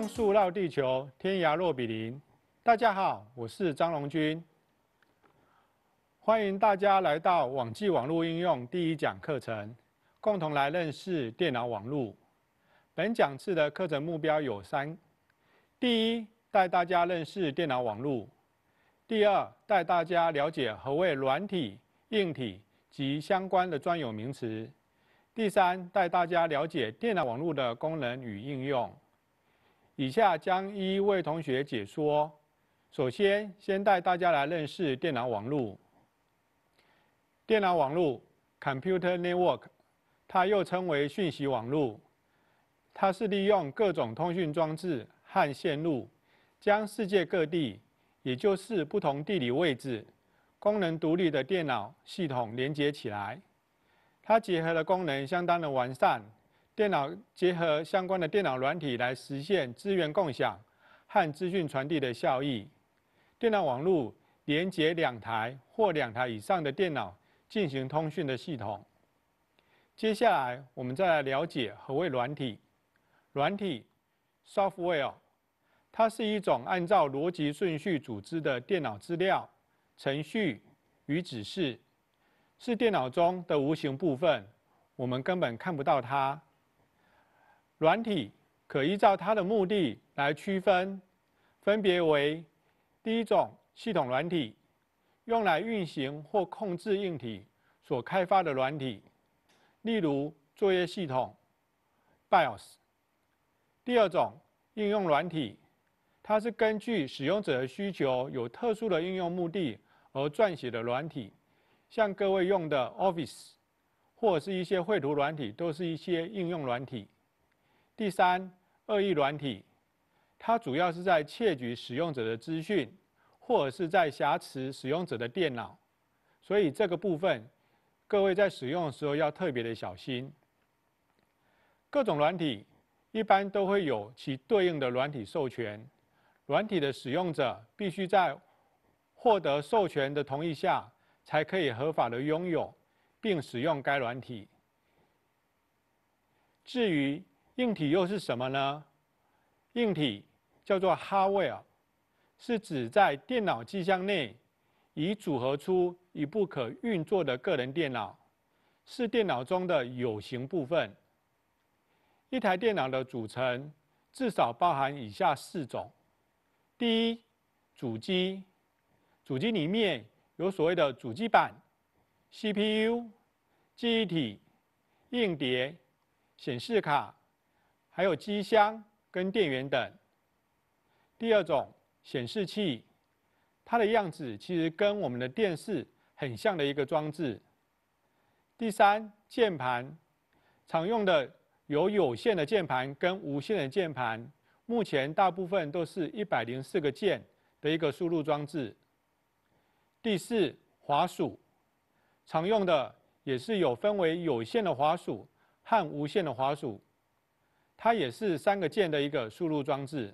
光速绕地球，天涯若比邻。大家好，我是张龙军，欢迎大家来到网际网络应用第一讲课程，共同来认识电脑网络。本讲次的课程目标有三：第一，带大家认识电脑网络；第二，带大家了解何谓软体、硬体及相关的专有名词；第三，带大家了解电脑网络的功能与应用。以下将一位同学解说。首先，先带大家来认识电脑网络。电脑网络 （Computer Network） 它又称为讯息网络，它是利用各种通讯装置和线路，将世界各地，也就是不同地理位置、功能独立的电脑系统连接起来。它结合的功能相当的完善。电脑结合相关的电脑软体来实现资源共享和资讯传递的效益。电脑网络连接两台或两台以上的电脑进行通讯的系统。接下来，我们再来了解何谓软体。软体 （software） 它是一种按照逻辑顺序组织的电脑资料、程序与指示，是电脑中的无形部分，我们根本看不到它。软体可依照它的目的来区分，分别为第一种系统软体，用来运行或控制硬体所开发的软体，例如作业系统、BIOS；第二种应用软体，它是根据使用者的需求有特殊的应用目的而撰写的软体，像各位用的 Office 或是一些绘图软体，都是一些应用软体。第三，恶意软体，它主要是在窃取使用者的资讯，或者是在挟持使用者的电脑，所以这个部分，各位在使用的时候要特别的小心。各种软体一般都会有其对应的软体授权，软体的使用者必须在获得授权的同意下，才可以合法的拥有，并使用该软体。至于硬体又是什么呢？硬体叫做 Hardware，是指在电脑机箱内已组合出已不可运作的个人电脑，是电脑中的有形部分。一台电脑的组成至少包含以下四种：第一，主机。主机里面有所谓的主机板、CPU、记忆体、硬碟、显示卡。还有机箱跟电源等。第二种显示器，它的样子其实跟我们的电视很像的一个装置。第三，键盘，常用的有有线的键盘跟无线的键盘，目前大部分都是一百零四个键的一个输入装置。第四，滑鼠，常用的也是有分为有线的滑鼠和无线的滑鼠。它也是三个键的一个输入装置。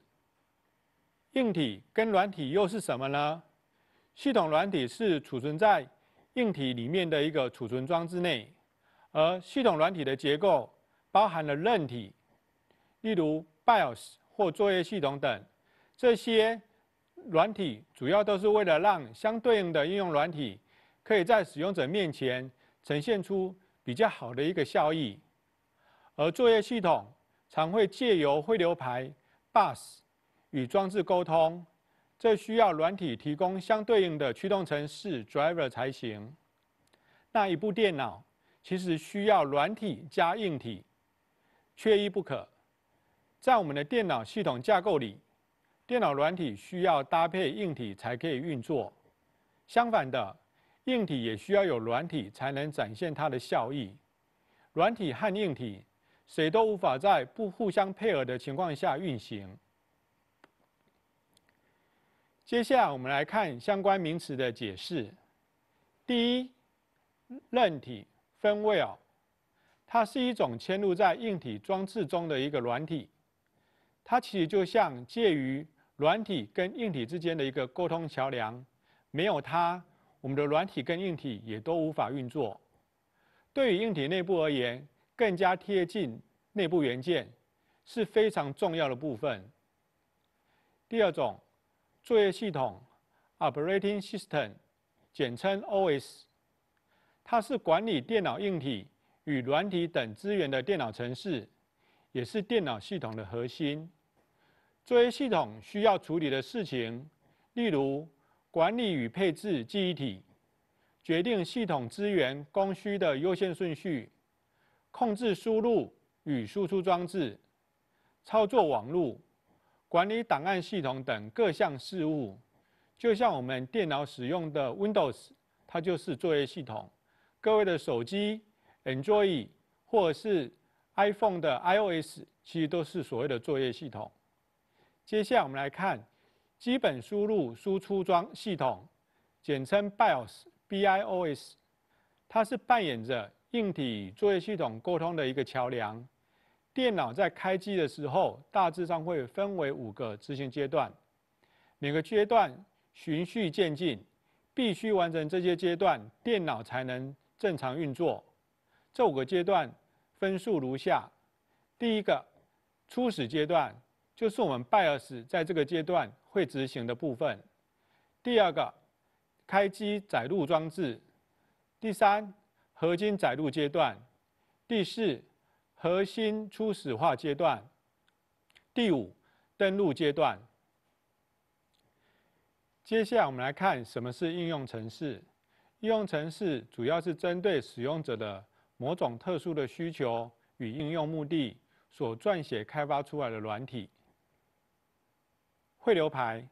硬体跟软体又是什么呢？系统软体是储存在硬体里面的一个储存装置内，而系统软体的结构包含了韧体，例如 BIOS 或作业系统等。这些软体主要都是为了让相对应的应用软体可以在使用者面前呈现出比较好的一个效益，而作业系统。常会借由汇流排、bus 与装置沟通，这需要软体提供相对应的驱动程式 （driver） 才行。那一部电脑其实需要软体加硬体，缺一不可。在我们的电脑系统架构里，电脑软体需要搭配硬体才可以运作；相反的，硬体也需要有软体才能展现它的效益。软体和硬体。谁都无法在不互相配合的情况下运行。接下来，我们来看相关名词的解释。第一，韧体分位偶，它是一种嵌入在硬体装置中的一个软体，它其实就像介于软体跟硬体之间的一个沟通桥梁。没有它，我们的软体跟硬体也都无法运作。对于硬体内部而言，更加贴近内部元件，是非常重要的部分。第二种，作业系统 （Operating System），简称 OS，它是管理电脑硬体与软体等资源的电脑程式，也是电脑系统的核心。作业系统需要处理的事情，例如管理与配置记忆体，决定系统资源供需的优先顺序。控制输入与输出装置、操作网络、管理档案系统等各项事务，就像我们电脑使用的 Windows，它就是作业系统。各位的手机 Android 或是 iPhone 的 iOS，其实都是所谓的作业系统。接下来我们来看基本输入输出装系统，简称 BIOS（B.I.O.S.），它是扮演着硬体作业系统沟通的一个桥梁。电脑在开机的时候，大致上会分为五个执行阶段，每个阶段循序渐进，必须完成这些阶段，电脑才能正常运作。这五个阶段分数如下：第一个，初始阶段，就是我们 BIOS 在这个阶段会执行的部分；第二个，开机载入装置；第三。核心载入阶段，第四，核心初始化阶段，第五，登录阶段。接下来我们来看什么是应用程式。应用程式主要是针对使用者的某种特殊的需求与应用目的所撰写开发出来的软体。汇流排，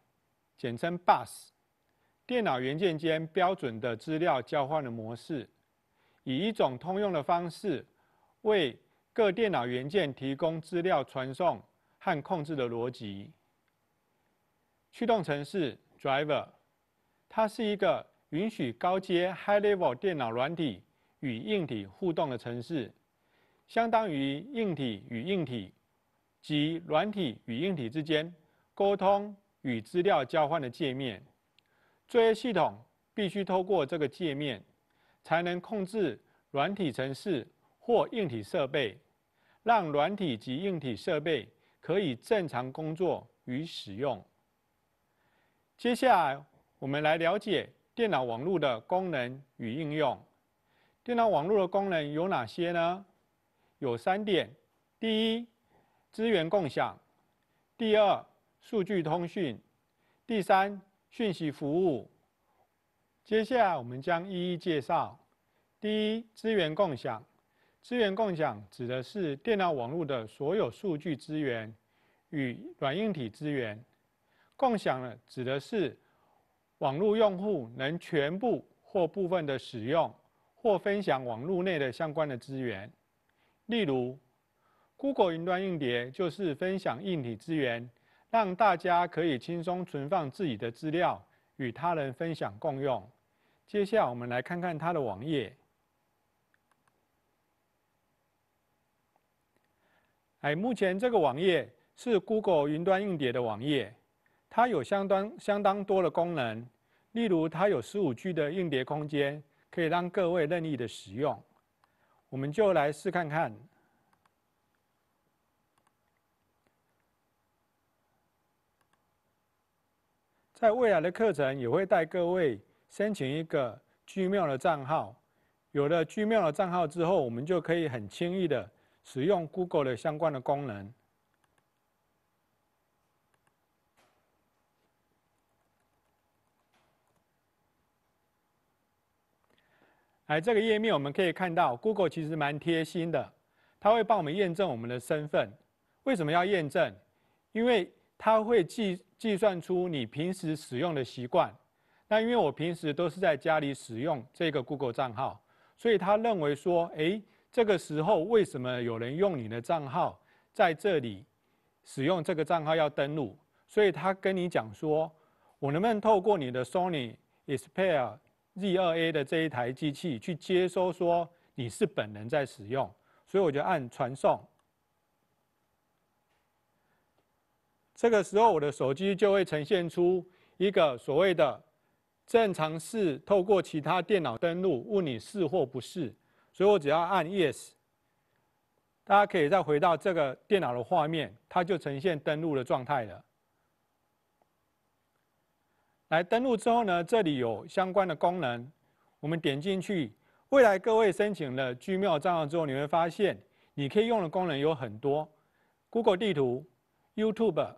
简称 Bus，电脑元件间标准的资料交换的模式。以一种通用的方式，为各电脑元件提供资料传送和控制的逻辑。驱动程式 （driver） 它是一个允许高阶 （high-level） 电脑软体与硬体互动的程式，相当于硬体与硬体及软体与硬体之间沟通与资料交换的界面。作业系统必须透过这个界面。才能控制软体程式或硬体设备，让软体及硬体设备可以正常工作与使用。接下来，我们来了解电脑网络的功能与应用。电脑网络的功能有哪些呢？有三点：第一，资源共享；第二，数据通讯；第三，讯息服务。接下来我们将一一介绍。第一，资源共享。资源共享指的是电脑网络的所有数据资源与软硬体资源共享了，指的是网络用户能全部或部分的使用或分享网络内的相关的资源。例如，Google 云端硬碟就是分享硬体资源，让大家可以轻松存放自己的资料。与他人分享共用。接下来，我们来看看它的网页。哎，目前这个网页是 Google 云端硬碟的网页，它有相当相当多的功能，例如它有 15G 的硬碟空间，可以让各位任意的使用。我们就来试看看。在未来的课程也会带各位申请一个 Gmail 的账号，有了 Gmail 的账号之后，我们就可以很轻易的使用 Google 的相关的功能。来这个页面我们可以看到，Google 其实蛮贴心的，它会帮我们验证我们的身份。为什么要验证？因为它会计计算出你平时使用的习惯，那因为我平时都是在家里使用这个 Google 账号，所以他认为说，哎，这个时候为什么有人用你的账号在这里使用这个账号要登录？所以他跟你讲说，我能不能透过你的 Sony Xperia Z2A 的这一台机器去接收说你是本人在使用？所以我就按传送。这个时候，我的手机就会呈现出一个所谓的“正常是透过其他电脑登录，问你是或不是。所以我只要按 Yes，大家可以再回到这个电脑的画面，它就呈现登录的状态了。来登录之后呢，这里有相关的功能，我们点进去。未来各位申请了 Gmail 账号之后，你会发现你可以用的功能有很多：Google 地图、YouTube。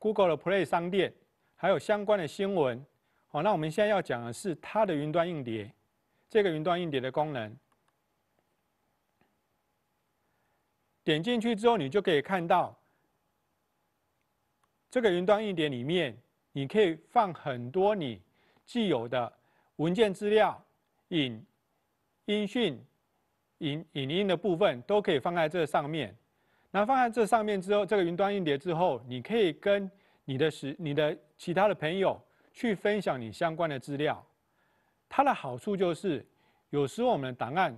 Google 的 Play 商店还有相关的新闻，好，那我们现在要讲的是它的云端硬碟，这个云端硬碟的功能。点进去之后，你就可以看到这个云端硬碟里面，你可以放很多你既有的文件资料、影、音讯、影、影音的部分，都可以放在这上面。那放在这上面之后，这个云端硬碟之后，你可以跟你的时、你的其他的朋友去分享你相关的资料。它的好处就是，有时我们的档案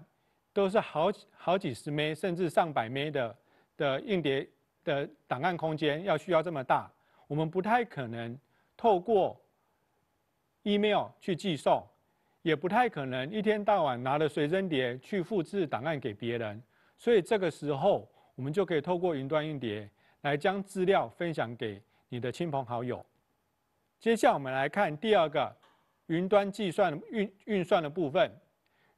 都是好几、好几十枚甚至上百枚的的硬碟的档案空间要需要这么大，我们不太可能透过 email 去寄送，也不太可能一天到晚拿着随身碟去复制档案给别人。所以这个时候，我们就可以透过云端硬碟来将资料分享给你的亲朋好友。接下来我们来看第二个云端计算运运算的部分。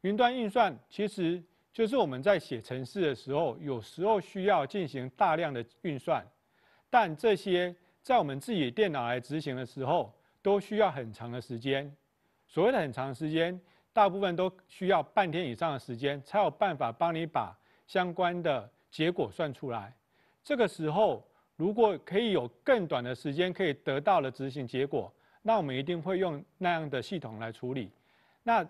云端运算其实就是我们在写程式的时候，有时候需要进行大量的运算，但这些在我们自己电脑来执行的时候，都需要很长的时间。所谓的很长时间，大部分都需要半天以上的时间，才有办法帮你把相关的。结果算出来，这个时候如果可以有更短的时间可以得到了执行结果，那我们一定会用那样的系统来处理。那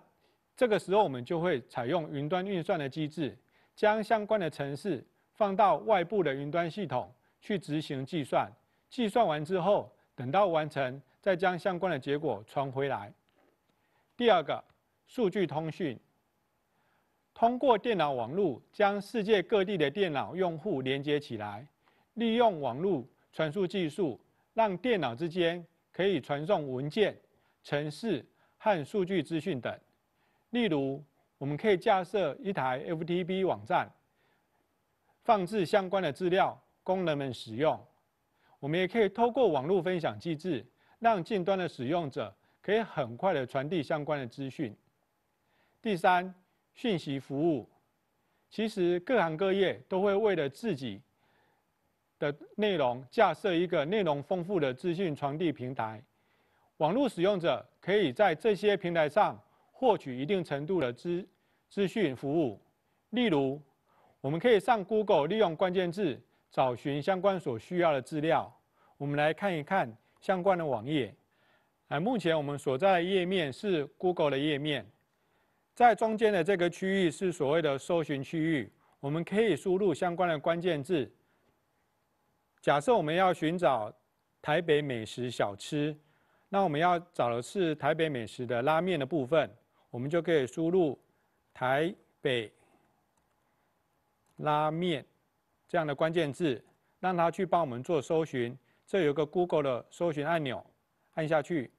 这个时候我们就会采用云端运算的机制，将相关的程式放到外部的云端系统去执行计算，计算完之后等到完成再将相关的结果传回来。第二个数据通讯。通过电脑网络将世界各地的电脑用户连接起来，利用网络传输技术，让电脑之间可以传送文件、程式和数据资讯等。例如，我们可以架设一台 FTP 网站，放置相关的资料供人们使用。我们也可以透过网络分享机制，让近端的使用者可以很快的传递相关的资讯。第三。讯息服务，其实各行各业都会为了自己的内容架设一个内容丰富的资讯传递平台，网络使用者可以在这些平台上获取一定程度的资资讯服务。例如，我们可以上 Google 利用关键字找寻相关所需要的资料。我们来看一看相关的网页。啊，目前我们所在的页面是 Google 的页面。在中间的这个区域是所谓的搜寻区域，我们可以输入相关的关键字。假设我们要寻找台北美食小吃，那我们要找的是台北美食的拉面的部分，我们就可以输入台北拉面这样的关键字，让它去帮我们做搜寻。这有个 Google 的搜寻按钮，按下去。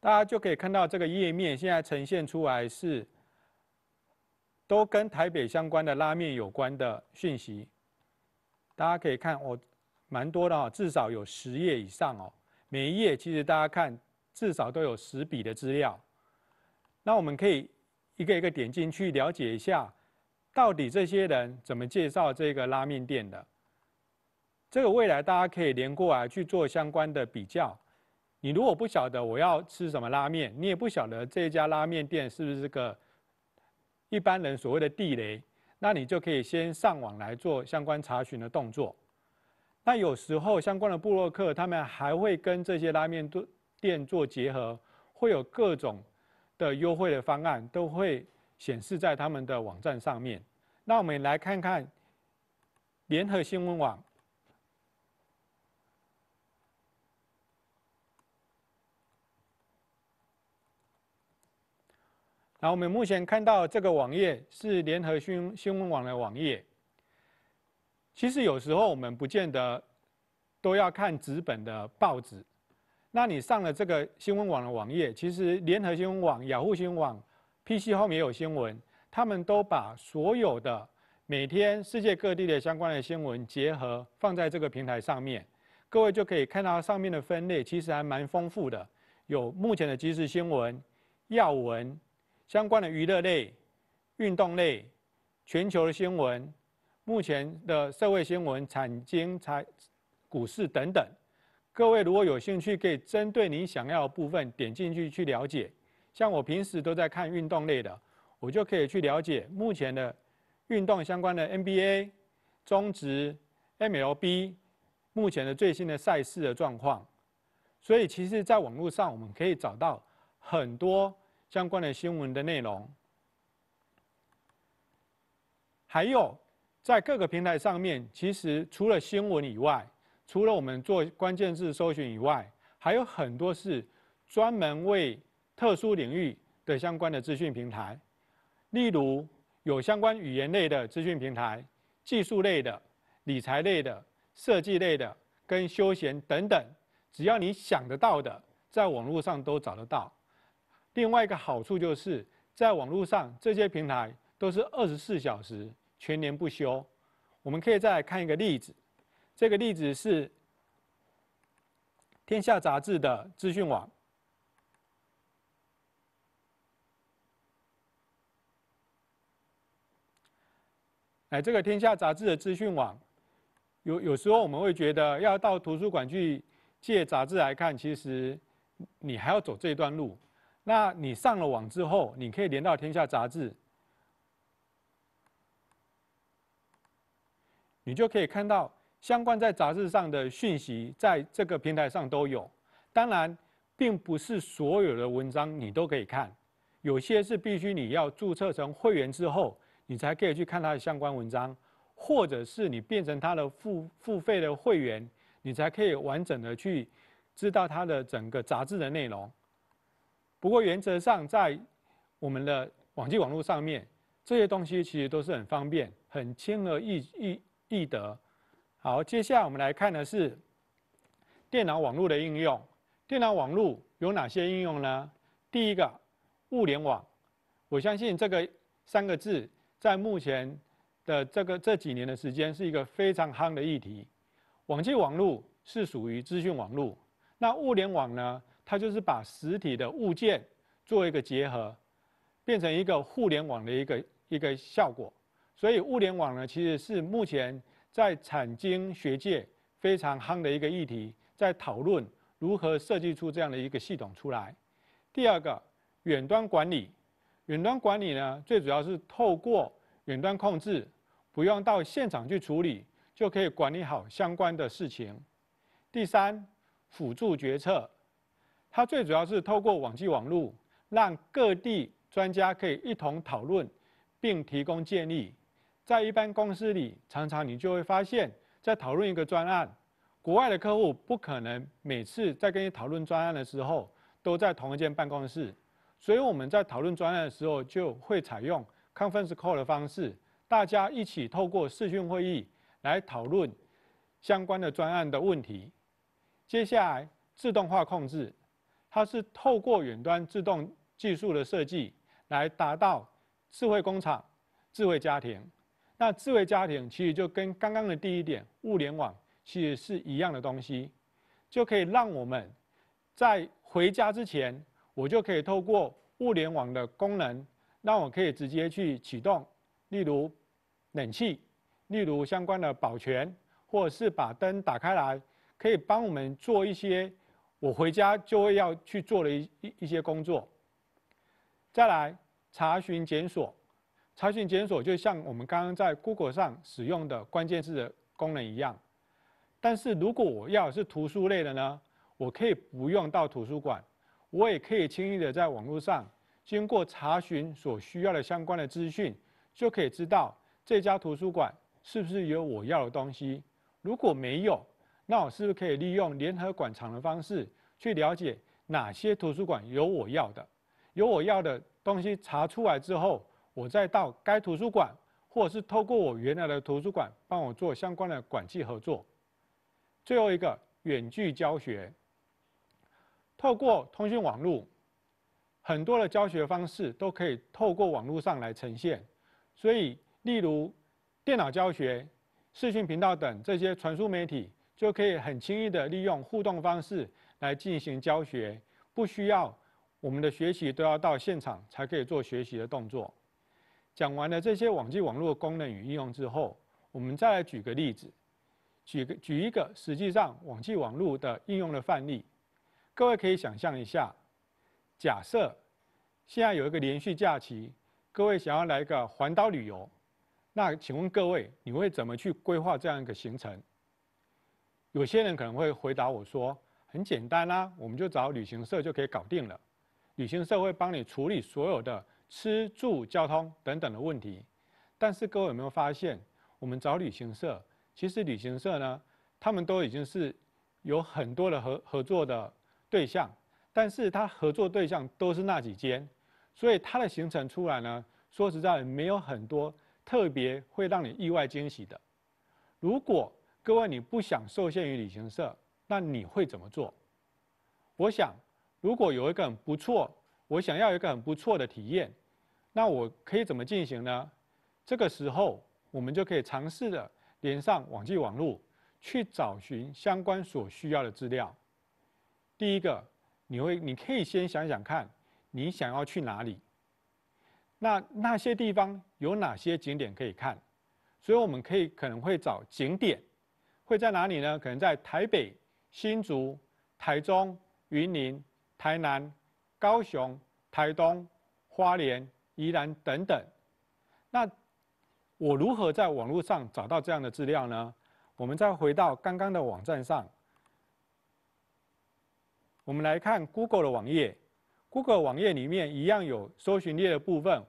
大家就可以看到这个页面现在呈现出来是，都跟台北相关的拉面有关的讯息。大家可以看我蛮多的哦，至少有十页以上哦。每一页其实大家看至少都有十笔的资料。那我们可以一个一个点进去了解一下，到底这些人怎么介绍这个拉面店的。这个未来大家可以连过来去做相关的比较。你如果不晓得我要吃什么拉面，你也不晓得这家拉面店是不是个一般人所谓的地雷，那你就可以先上网来做相关查询的动作。那有时候相关的布洛克他们还会跟这些拉面店做结合，会有各种的优惠的方案都会显示在他们的网站上面。那我们来看看联合新闻网。然后我们目前看到这个网页是联合新新闻网的网页。其实有时候我们不见得都要看纸本的报纸。那你上了这个新闻网的网页，其实联合新闻网、雅虎新闻网、PC 后面也有新闻，他们都把所有的每天世界各地的相关的新闻结合放在这个平台上面。各位就可以看到上面的分类，其实还蛮丰富的，有目前的即时新闻、要闻。相关的娱乐类、运动类、全球的新闻、目前的社会新闻、产经财、股市等等，各位如果有兴趣，可以针对您想要的部分点进去去了解。像我平时都在看运动类的，我就可以去了解目前的运动相关的 NBA、中职、MLB 目前的最新的赛事的状况。所以，其实，在网络上我们可以找到很多。相关的新闻的内容，还有在各个平台上面，其实除了新闻以外，除了我们做关键字搜寻以外，还有很多是专门为特殊领域的相关的资讯平台，例如有相关语言类的资讯平台、技术类的、理财类的、设计类的、跟休闲等等，只要你想得到的，在网络上都找得到。另外一个好处就是，在网络上，这些平台都是二十四小时全年不休。我们可以再来看一个例子，这个例子是《天下杂志》的资讯网。哎，这个《天下杂志》的资讯网，有有时候我们会觉得要到图书馆去借杂志来看，其实你还要走这段路。那你上了网之后，你可以连到天下杂志，你就可以看到相关在杂志上的讯息，在这个平台上都有。当然，并不是所有的文章你都可以看，有些是必须你要注册成会员之后，你才可以去看它的相关文章，或者是你变成它的付付费的会员，你才可以完整的去知道它的整个杂志的内容。不过原则上，在我们的网际网络上面，这些东西其实都是很方便、很轻而易易易得。好，接下来我们来看的是电脑网络的应用。电脑网络有哪些应用呢？第一个，物联网。我相信这个三个字在目前的这个这几年的时间是一个非常夯的议题。网际网络是属于资讯网络，那物联网呢？它就是把实体的物件做一个结合，变成一个互联网的一个一个效果。所以物联网呢，其实是目前在产经学界非常夯的一个议题，在讨论如何设计出这样的一个系统出来。第二个，远端管理，远端管理呢，最主要是透过远端控制，不用到现场去处理，就可以管理好相关的事情。第三，辅助决策。它最主要是透过网际网络，让各地专家可以一同讨论，并提供建议。在一般公司里，常常你就会发现，在讨论一个专案，国外的客户不可能每次在跟你讨论专案的时候都在同一间办公室。所以我们在讨论专案的时候，就会采用 conference call 的方式，大家一起透过视讯会议来讨论相关的专案的问题。接下来，自动化控制。它是透过远端自动技术的设计来达到智慧工厂、智慧家庭。那智慧家庭其实就跟刚刚的第一点物联网其实是一样的东西，就可以让我们在回家之前，我就可以透过物联网的功能，让我可以直接去启动，例如冷气，例如相关的保全，或者是把灯打开来，可以帮我们做一些。我回家就会要去做了一一一些工作。再来查询检索，查询检索就像我们刚刚在 Google 上使用的关键字的功能一样。但是如果我要是图书类的呢？我可以不用到图书馆，我也可以轻易的在网络上经过查询所需要的相关的资讯，就可以知道这家图书馆是不是有我要的东西。如果没有。那我是不是可以利用联合馆藏的方式去了解哪些图书馆有我要的、有我要的东西？查出来之后，我再到该图书馆，或者是透过我原来的图书馆帮我做相关的管际合作。最后一个，远距教学，透过通讯网络，很多的教学方式都可以透过网络上来呈现。所以，例如电脑教学、视讯频道等这些传输媒体。就可以很轻易的利用互动方式来进行教学，不需要我们的学习都要到现场才可以做学习的动作。讲完了这些网际网络功能与应用之后，我们再来举个例子，举个举一个实际上网际网络的应用的范例。各位可以想象一下，假设现在有一个连续假期，各位想要来个环岛旅游，那请问各位你会怎么去规划这样一个行程？有些人可能会回答我说：“很简单啦，我们就找旅行社就可以搞定了，旅行社会帮你处理所有的吃住交通等等的问题。”但是各位有没有发现，我们找旅行社，其实旅行社呢，他们都已经是有很多的合合作的对象，但是他合作对象都是那几间，所以他的行程出来呢，说实在没有很多特别会让你意外惊喜的。如果各位，你不想受限于旅行社，那你会怎么做？我想，如果有一个很不错，我想要一个很不错的体验，那我可以怎么进行呢？这个时候，我们就可以尝试着连上网际网络，去找寻相关所需要的资料。第一个，你会，你可以先想想看，你想要去哪里？那那些地方有哪些景点可以看？所以，我们可以可能会找景点。会在哪里呢？可能在台北、新竹、台中、云林、台南、高雄、台东、花莲、宜兰等等。那我如何在网络上找到这样的资料呢？我们再回到刚刚的网站上，我们来看 Google 的网页。Google 网页里面一样有搜寻列的部分。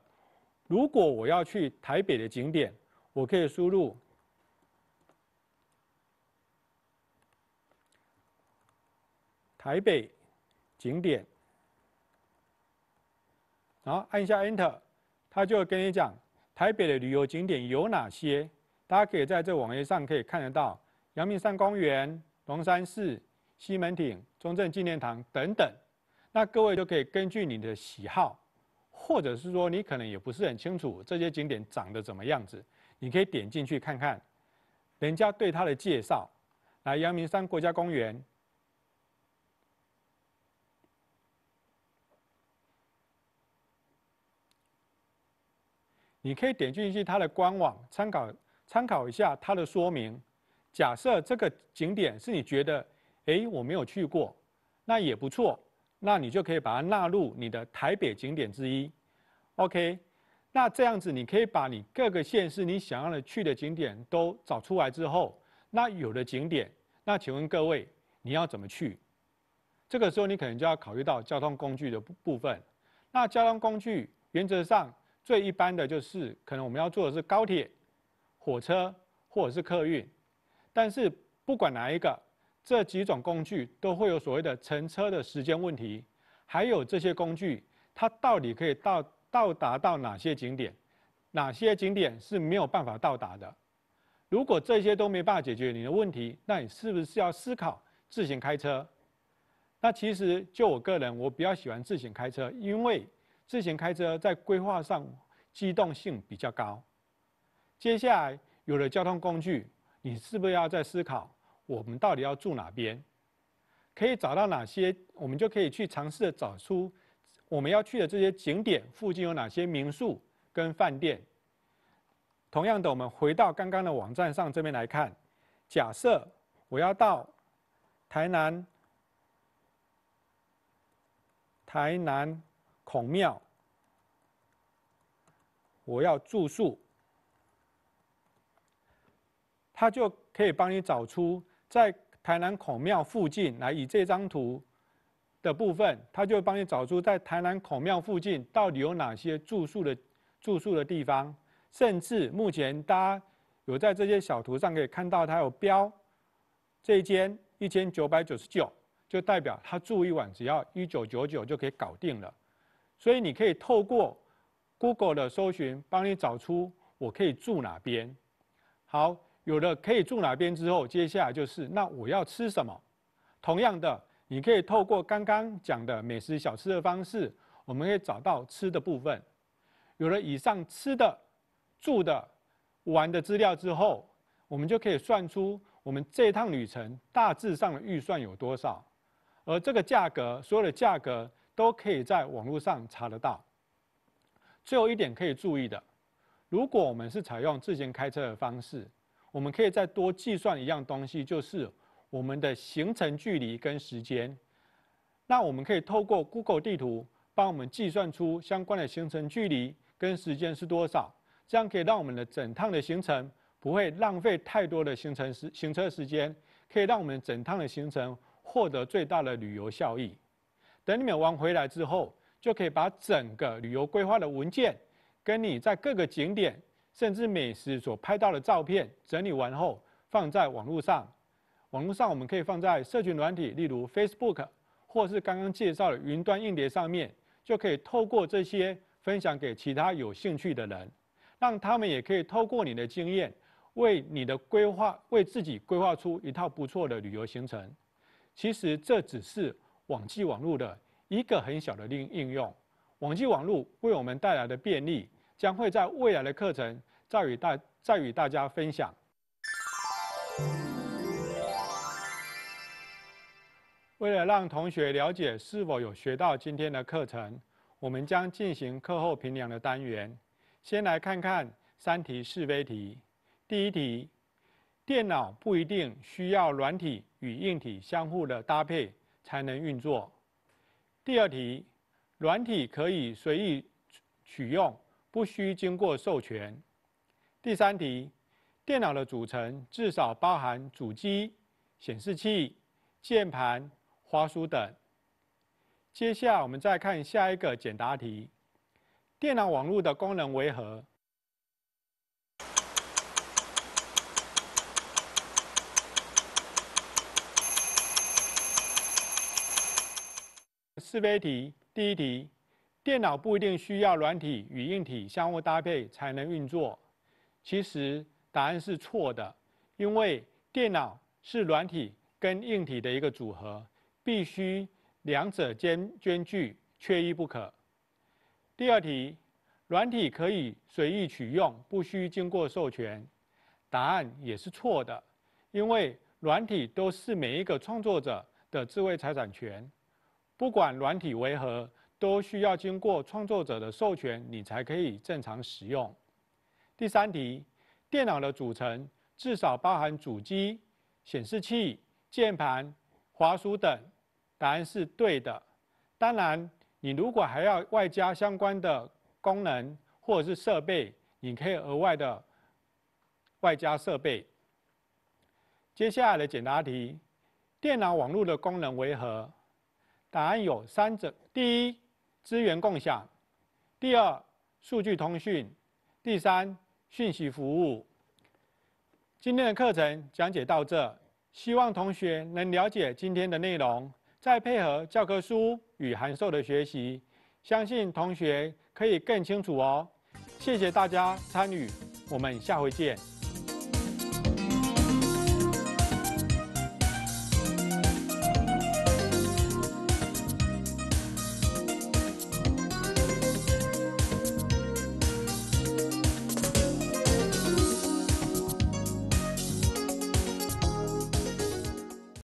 如果我要去台北的景点，我可以输入。台北景点，然后按下 Enter，它就会跟你讲台北的旅游景点有哪些。大家可以在这网页上可以看得到，阳明山公园、龙山寺、西门町、中正纪念堂等等。那各位就可以根据你的喜好，或者是说你可能也不是很清楚这些景点长得怎么样子，你可以点进去看看人家对它的介绍。来，阳明山国家公园。你可以点进去它的官网，参考参考一下它的说明。假设这个景点是你觉得，哎，我没有去过，那也不错，那你就可以把它纳入你的台北景点之一。OK，那这样子，你可以把你各个县市你想要的去的景点都找出来之后，那有的景点，那请问各位，你要怎么去？这个时候你可能就要考虑到交通工具的部分。那交通工具原则上。最一般的就是，可能我们要做的是高铁、火车或者是客运，但是不管哪一个，这几种工具都会有所谓的乘车的时间问题，还有这些工具它到底可以到到达到哪些景点，哪些景点是没有办法到达的。如果这些都没办法解决你的问题，那你是不是要思考自行开车？那其实就我个人，我比较喜欢自行开车，因为。之前开车在规划上机动性比较高，接下来有了交通工具，你是不是要在思考我们到底要住哪边，可以找到哪些，我们就可以去尝试的找出我们要去的这些景点附近有哪些民宿跟饭店。同样的，我们回到刚刚的网站上这边来看，假设我要到台南，台南。孔庙，我要住宿，他就可以帮你找出在台南孔庙附近。来以这张图的部分，他就帮你找出在台南孔庙附近到底有哪些住宿的住宿的地方。甚至目前大家有在这些小图上可以看到，它有标这间一千九百九十九，就代表他住一晚只要一九九九就可以搞定了。所以你可以透过 Google 的搜寻，帮你找出我可以住哪边。好，有了可以住哪边之后，接下来就是那我要吃什么。同样的，你可以透过刚刚讲的美食小吃的方式，我们可以找到吃的部分。有了以上吃的、住的、玩的资料之后，我们就可以算出我们这趟旅程大致上的预算有多少。而这个价格，所有的价格。都可以在网络上查得到。最后一点可以注意的，如果我们是采用自行开车的方式，我们可以再多计算一样东西，就是我们的行程距离跟时间。那我们可以透过 Google 地图帮我们计算出相关的行程距离跟时间是多少，这样可以让我们的整趟的行程不会浪费太多的行程时行车时间，可以让我们整趟的行程获得最大的旅游效益。等你们玩回来之后，就可以把整个旅游规划的文件，跟你在各个景点甚至美食所拍到的照片整理完后，放在网络上。网络上我们可以放在社群软体，例如 Facebook，或是刚刚介绍的云端硬碟上面，就可以透过这些分享给其他有兴趣的人，让他们也可以透过你的经验，为你的规划为自己规划出一套不错的旅游行程。其实这只是。网际网络的一个很小的应应用，网际网络为我们带来的便利将会在未来的课程再与大再与大家分享。为了让同学了解是否有学到今天的课程，我们将进行课后评量的单元。先来看看三题试非题。第一题：电脑不一定需要软体与硬体相互的搭配。才能运作。第二题，软体可以随意取用，不需经过授权。第三题，电脑的组成至少包含主机、显示器、键盘、滑鼠等。接下我们再看下一个简答题：电脑网络的功能为何？自卑题，第一题，电脑不一定需要软体与硬体相互搭配才能运作，其实答案是错的，因为电脑是软体跟硬体的一个组合，必须两者兼兼具，缺一不可。第二题，软体可以随意取用，不需经过授权，答案也是错的，因为软体都是每一个创作者的智慧财产权。不管软体为何，都需要经过创作者的授权，你才可以正常使用。第三题，电脑的组成至少包含主机、显示器、键盘、滑鼠等，答案是对的。当然，你如果还要外加相关的功能或者是设备，你可以额外的外加设备。接下来的简答题，电脑网络的功能为何？答案有三者：第一，资源共享；第二，数据通讯；第三，信息服务。今天的课程讲解到这，希望同学能了解今天的内容，再配合教科书与函授的学习，相信同学可以更清楚哦。谢谢大家参与，我们下回见。